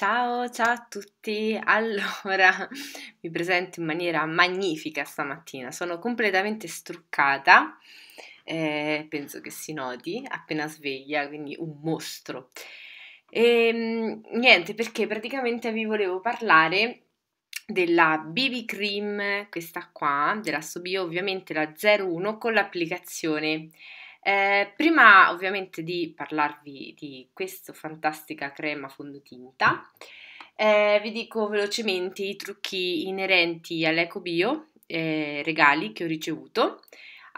Ciao, ciao a tutti. Allora, mi presento in maniera magnifica stamattina. Sono completamente struccata, eh, penso che si noti, appena sveglia, quindi un mostro. E, ehm, niente, perché praticamente vi volevo parlare della BB Cream, questa qua, della Sobio, ovviamente la 01 con l'applicazione eh, prima ovviamente di parlarvi di questa fantastica crema fondotinta, eh, vi dico velocemente i trucchi inerenti all'EcoBio, eh, regali che ho ricevuto.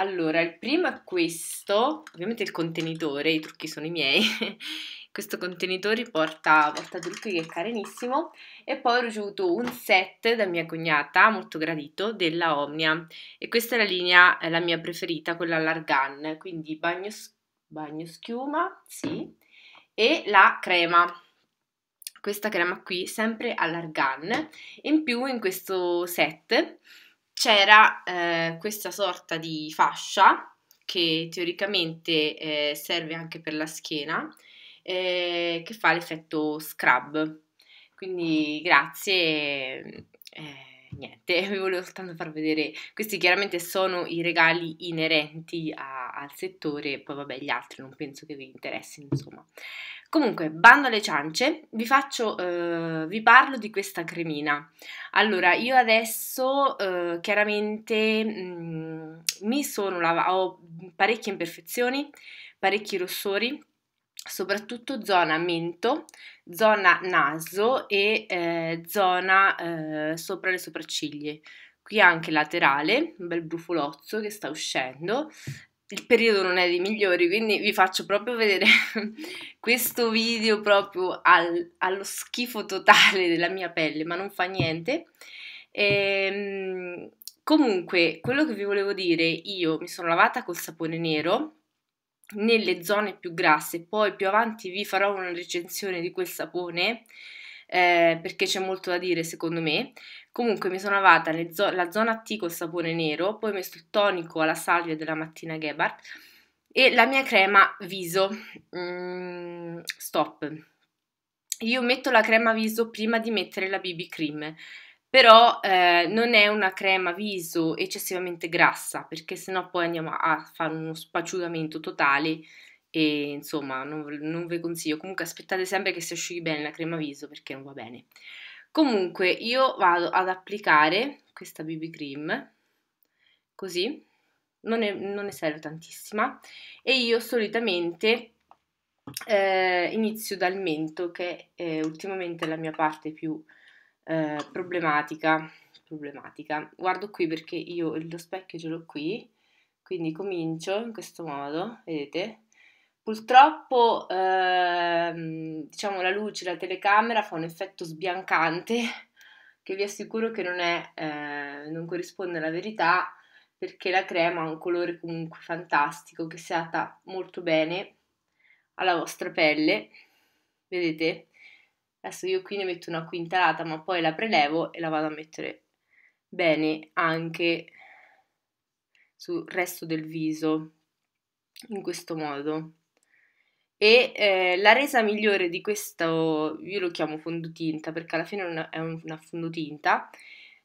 Allora, il primo è questo, ovviamente il contenitore, i trucchi sono i miei. questo contenitore porta, porta trucchi che è carinissimo e poi ho ricevuto un set da mia cognata, molto gradito, della Omnia e questa è la linea, è la mia preferita, quella l'argan, quindi bagno, bagno schiuma, sì, e la crema questa crema qui sempre all'argan in più in questo set c'era eh, questa sorta di fascia che teoricamente eh, serve anche per la schiena eh, che fa l'effetto scrub. Quindi ah. grazie. Eh, niente, vi volevo soltanto far vedere, questi chiaramente sono i regali inerenti a, al settore, poi vabbè gli altri non penso che vi interessino insomma. Comunque, bando alle ciance, vi, faccio, eh, vi parlo di questa cremina. Allora, io adesso eh, chiaramente mh, mm, mi sono lavato, ho parecchie imperfezioni, parecchi rossori, soprattutto zona mento, zona naso e eh, zona eh, sopra le sopracciglia. Qui anche laterale, un bel brufolozzo che sta uscendo. Il periodo non è dei migliori, quindi vi faccio proprio vedere questo video proprio al, allo schifo totale della mia pelle, ma non fa niente. Ehm, comunque, quello che vi volevo dire, io mi sono lavata col sapone nero, nelle zone più grasse. Poi più avanti vi farò una recensione di quel sapone. Eh, perché c'è molto da dire secondo me comunque mi sono lavata zo- la zona T col sapone nero poi ho messo il tonico alla salvia della mattina Gebhardt e la mia crema viso mm, stop io metto la crema viso prima di mettere la BB cream però eh, non è una crema viso eccessivamente grassa perché sennò poi andiamo a fare uno spacciugamento totale e insomma non, non vi consiglio comunque aspettate sempre che si asciughi bene la crema viso perché non va bene comunque io vado ad applicare questa BB cream così non ne, non ne serve tantissima e io solitamente eh, inizio dal mento che è ultimamente la mia parte più eh, problematica, problematica. Guardo qui perché io lo specchio ce l'ho qui, quindi comincio in questo modo, vedete? Purtroppo, ehm, diciamo, la luce, la telecamera fa un effetto sbiancante che vi assicuro che non, è, eh, non corrisponde alla verità perché la crema ha un colore comunque fantastico che si adatta molto bene alla vostra pelle, vedete? Adesso io qui ne metto una quintalata, ma poi la prelevo e la vado a mettere bene anche sul resto del viso, in questo modo. E eh, la resa migliore di questo, io lo chiamo fondotinta perché alla fine è una, fondotinta,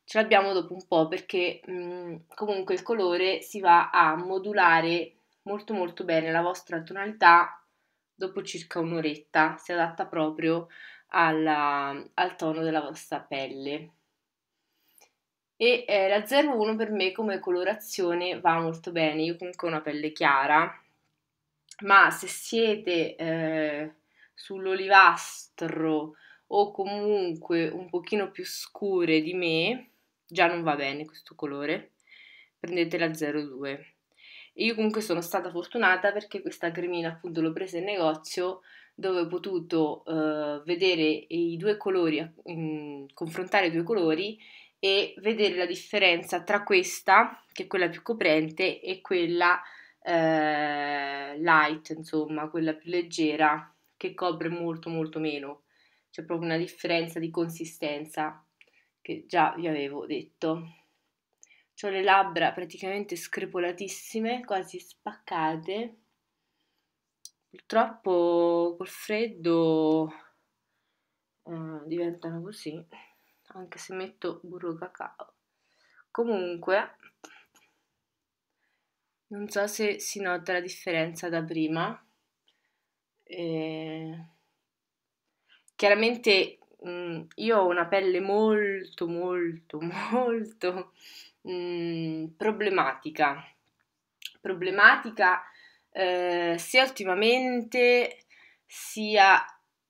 ce l'abbiamo dopo un po' perché mh, mm, comunque il colore si va a modulare molto molto bene la vostra tonalità dopo circa un'oretta, si adatta proprio alla, al tono della vostra pelle. E eh, la 01 per me come colorazione va molto bene, io comunque ho una pelle chiara, ma se siete eh, sull'olivastro o comunque un pochino più scure di me, già non va bene questo colore, prendete la 02. Io comunque sono stata fortunata perché questa cremina appunto l'ho presa in negozio dove ho potuto eh, vedere i due colori, mh, mm, confrontare i due colori e vedere la differenza tra questa, che è quella più coprente, e quella eh, light, insomma, quella più leggera, che copre molto molto meno. C'è proprio una differenza di consistenza che già vi avevo detto. Ho le labbra praticamente screpolatissime, quasi spaccate. Purtroppo col freddo eh, diventano così, anche se metto burro cacao. Comunque, non so se si nota la differenza da prima. Eh, chiaramente mh, mm, io ho una pelle molto, molto, molto mh, mm, problematica. Problematica eh, sia ultimamente sia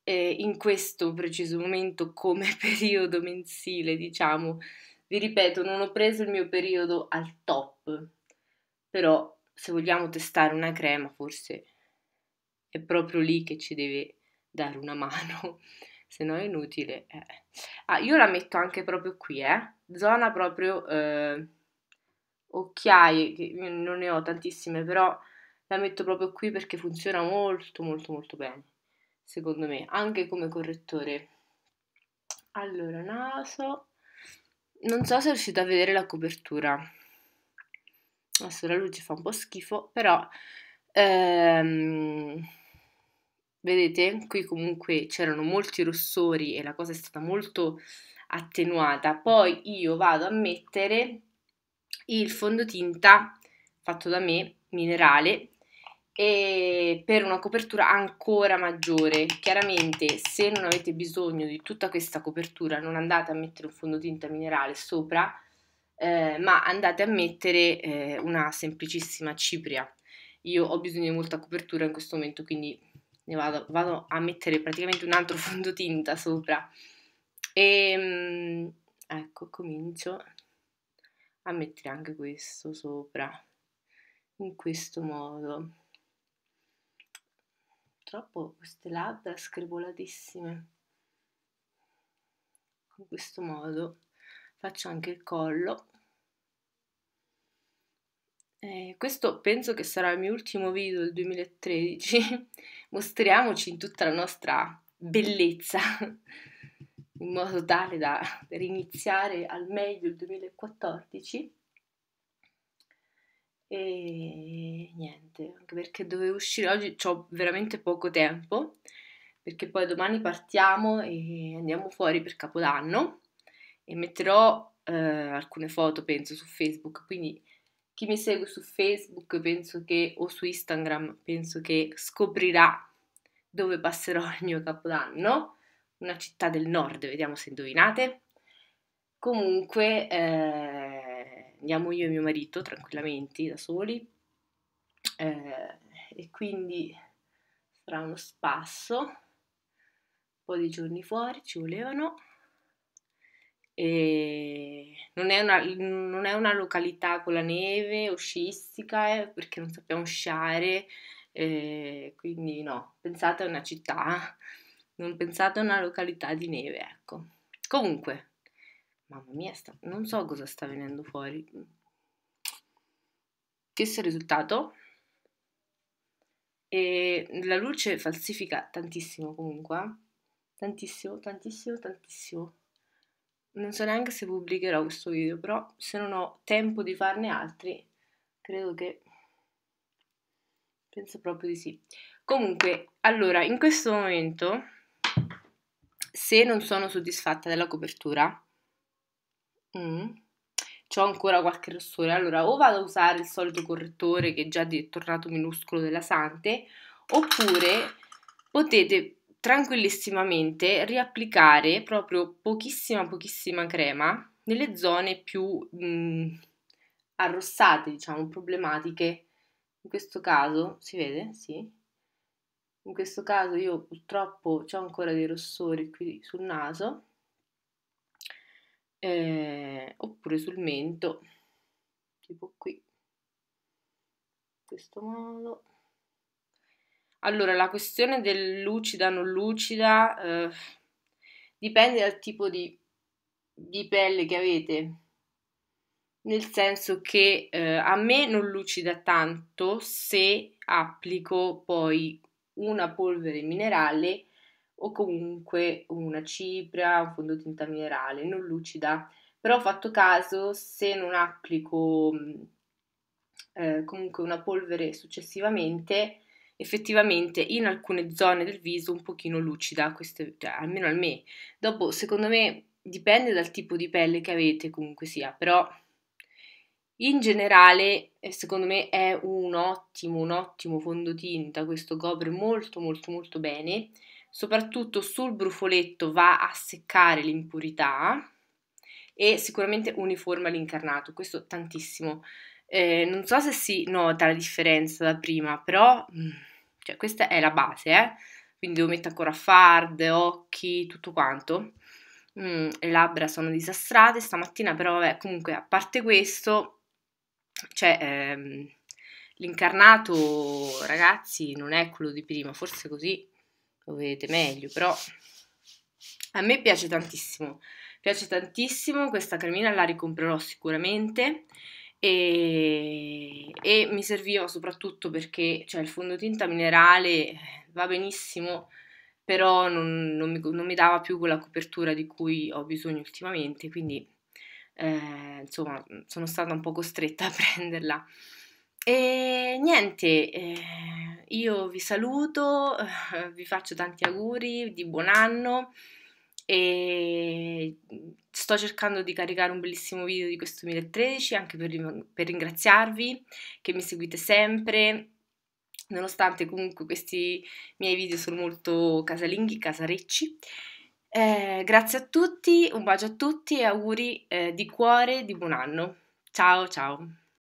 eh, in questo preciso momento come periodo mensile, diciamo. Vi ripeto, non ho preso il mio periodo al top, però se vogliamo testare una crema forse è proprio lì che ci deve dare una mano, se no è inutile. Eh. Ah, io la metto anche proprio qui, eh. Zona proprio eh, occhiaie, che non ne ho tantissime, però la metto proprio qui perché funziona molto molto molto bene, secondo me, anche come correttore. Allora, naso. Non so se riuscite a vedere la copertura. Adesso la luce fa un po' schifo, però ehm, vedete, qui comunque c'erano molti rossori e la cosa è stata molto attenuata. Poi io vado a mettere il fondotinta fatto da me, minerale, e per una copertura ancora maggiore. Chiaramente, se non avete bisogno di tutta questa copertura, non andate a mettere un fondotinta minerale sopra, eh, ma andate a mettere eh, una semplicissima cipria. Io ho bisogno di molta copertura in questo momento, quindi ne vado, vado a mettere praticamente un altro fondotinta sopra. E ehm, ecco, comincio a mettere anche questo sopra in questo modo purtroppo queste labbra scrivolatissime. In questo modo faccio anche il collo. Eh, questo penso che sarà il mio ultimo video del 2013. Mostriamoci in tutta la nostra bellezza in modo tale da riniziare al meglio il 2014 e niente, anche perché dovevo uscire oggi, ho veramente poco tempo, perché poi domani partiamo e andiamo fuori per Capodanno e metterò eh, alcune foto, penso, su Facebook, quindi chi mi segue su Facebook penso che, o su Instagram penso che scoprirà dove passerò il mio Capodanno, una città del nord, vediamo se indovinate. Comunque... Eh, andiamo io e mio marito tranquillamente da soli eh, e quindi sarà uno spasso, un po' di giorni fuori ci volevano e non è una, non è una località con la neve o sciistica eh, perché non sappiamo sciare, eh, quindi no, pensate a una città, non pensate a una località di neve, ecco. Comunque, Mamma mia, sta... non so cosa sta venendo fuori. Questo è il risultato. E la luce falsifica tantissimo comunque. Eh. Tantissimo, tantissimo, tantissimo. Non so neanche se pubblicherò questo video, però se non ho tempo di farne altri, credo che... Penso proprio di sì. Comunque, allora, in questo momento, se non sono soddisfatta della copertura, Mm. C'ho ancora qualche rossore. Allora, o vado a usare il solito correttore che è già di- tornato minuscolo della Sante, oppure potete tranquillissimamente riapplicare proprio pochissima pochissima crema nelle zone più mh, mm, arrossate, diciamo, problematiche. In questo caso, si vede? Sì. In questo caso io purtroppo ho ancora dei rossori qui sul naso eh, oppure sul mento, tipo qui, in questo modo. Allora, la questione del lucida non lucida eh, dipende dal tipo di, di, pelle che avete, nel senso che eh, a me non lucida tanto se applico poi una polvere minerale o comunque una cipria, un fondotinta minerale, non lucida, però ho fatto caso se non applico mm, eh, comunque una polvere successivamente, effettivamente in alcune zone del viso un pochino lucida, queste, cioè, almeno al me. Dopo, secondo me, dipende dal tipo di pelle che avete, comunque sia, però in generale, eh, secondo me è un ottimo, un ottimo fondotinta, questo copre molto molto molto bene, soprattutto sul brufoletto va a seccare l'impurità e sicuramente uniforme l'incarnato, questo tantissimo. Eh, non so se si nota la differenza da prima, però mm, cioè, questa è la base, eh? quindi devo mettere ancora fard, occhi, tutto quanto. Mm, le labbra sono disastrate stamattina, però vabbè, comunque a parte questo, cioè, ehm, l'incarnato, ragazzi, non è quello di prima, forse così lo vedete meglio, però a me piace tantissimo, piace tantissimo, questa cremina la ricomprerò sicuramente e, e mi serviva soprattutto perché cioè, il fondotinta minerale eh, va benissimo, però non, non, mi, non, mi, dava più quella copertura di cui ho bisogno ultimamente, quindi eh, insomma sono stata un po' costretta a prenderla. E niente, eh, io vi saluto, vi faccio tanti auguri di buon anno e sto cercando di caricare un bellissimo video di questo 2013 anche per, per ringraziarvi che mi seguite sempre nonostante comunque questi miei video sono molto casalinghi, casarecci. Eh, grazie a tutti, un bacio a tutti e auguri eh, di cuore di buon anno. Ciao ciao!